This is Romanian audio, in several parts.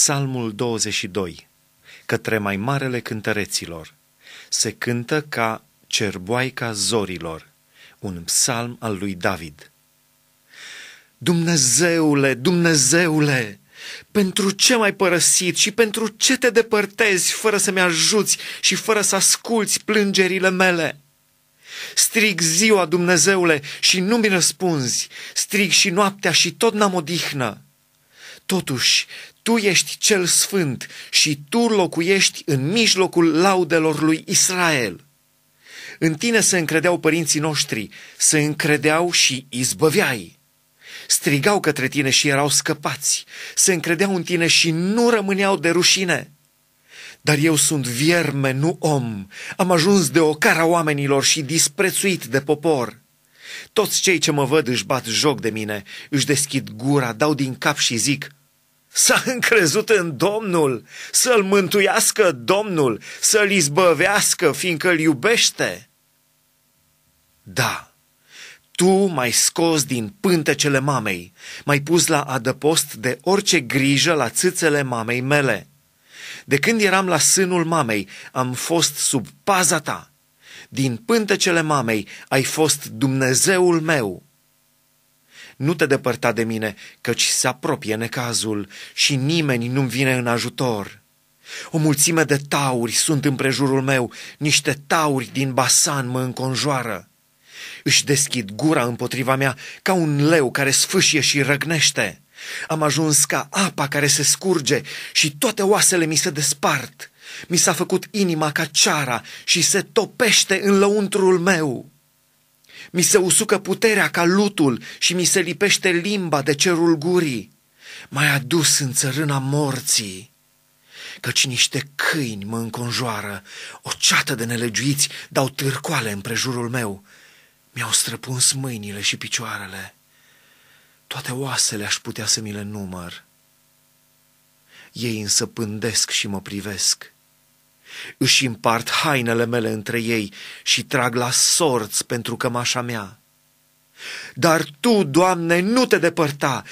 Psalmul 22, către mai marele cântăreților, se cântă ca cerboaica zorilor, un psalm al lui David. Dumnezeule, Dumnezeule, pentru ce m-ai părăsit și pentru ce te depărtezi fără să-mi ajuți și fără să asculți plângerile mele? Strig ziua, Dumnezeule, și nu mi răspunzi, strig și noaptea și tot n-am odihnă. Totuși, tu ești cel sfânt și tu locuiești în mijlocul laudelor lui Israel. În tine se încredeau părinții noștri, se încredeau și izbăveai. Strigau către tine și erau scăpați, se încredeau în tine și nu rămâneau de rușine. Dar eu sunt vierme, nu om. Am ajuns de ocara oamenilor și disprețuit de popor. Toți cei ce mă văd își bat joc de mine, își deschid gura, dau din cap și zic, s-a încrezut în Domnul, să-l mântuiască Domnul, să-l izbăvească, fiindcă îl iubește. Da, tu m-ai scos din pântecele mamei, m-ai pus la adăpost de orice grijă la țâțele mamei mele. De când eram la sânul mamei, am fost sub paza ta. Din pântecele mamei ai fost Dumnezeul meu nu te depărta de mine, căci se apropie necazul și nimeni nu-mi vine în ajutor. O mulțime de tauri sunt în prejurul meu, niște tauri din basan mă înconjoară. Își deschid gura împotriva mea ca un leu care sfâșie și răgnește. Am ajuns ca apa care se scurge și toate oasele mi se despart. Mi s-a făcut inima ca ceara și se topește în lăuntrul meu. Mi se usucă puterea ca lutul și mi se lipește limba de cerul gurii. M-ai adus în țărâna morții, căci niște câini mă înconjoară, o ceată de nelegiuiți dau târcoale împrejurul meu. Mi-au străpuns mâinile și picioarele. Toate oasele aș putea să mi le număr. Ei însă pândesc și mă privesc. Își împart hainele mele între ei și trag la sorți pentru cămașa mea. Dar Tu, Doamne, nu te depărta!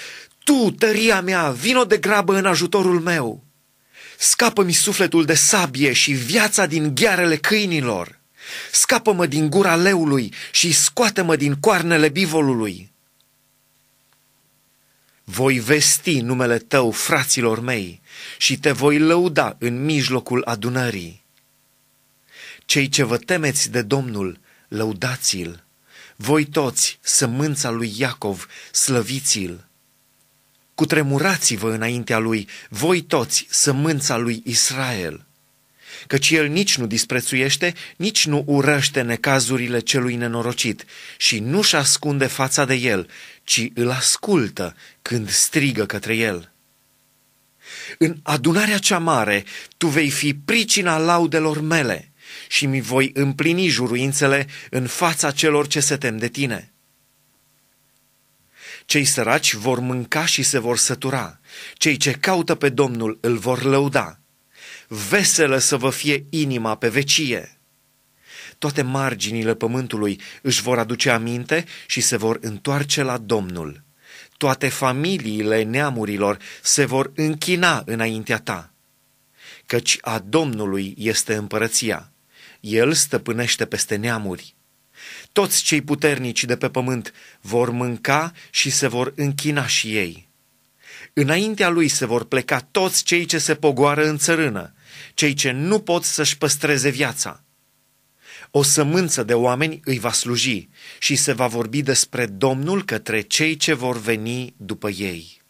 Tu, tăria mea, vino de grabă în ajutorul meu! Scapă-mi sufletul de sabie și viața din ghearele câinilor! Scapă-mă din gura leului și scoate-mă din coarnele bivolului!' Voi vesti numele tău fraților mei și te voi lăuda în mijlocul adunării. Cei ce vă temeți de Domnul, lăudați-l. Voi toți, sămânța lui Iacov, slăviți-l. Cutremurați-vă înaintea lui, voi toți, sămânța lui Israel căci el nici nu disprețuiește, nici nu urăște necazurile celui nenorocit și nu-și ascunde fața de el, ci îl ascultă când strigă către el. În adunarea cea mare tu vei fi pricina laudelor mele și mi voi împlini juruințele în fața celor ce se tem de tine.” Cei săraci vor mânca și se vor sătura, cei ce caută pe Domnul îl vor lăuda, veselă să vă fie inima pe vecie. Toate marginile pământului își vor aduce aminte și se vor întoarce la Domnul. Toate familiile neamurilor se vor închina înaintea ta. Căci a Domnului este împărăția. El stăpânește peste neamuri. Toți cei puternici de pe pământ vor mânca și se vor închina și ei. Înaintea lui se vor pleca toți cei ce se pogoară în țărână, cei ce nu pot să-și păstreze viața. O sămânță de oameni îi va sluji și se va vorbi despre Domnul către cei ce vor veni după ei.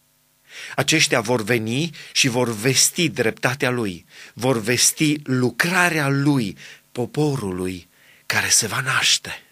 Aceștia vor veni și vor vesti dreptatea lui, vor vesti lucrarea lui, poporului care se va naște.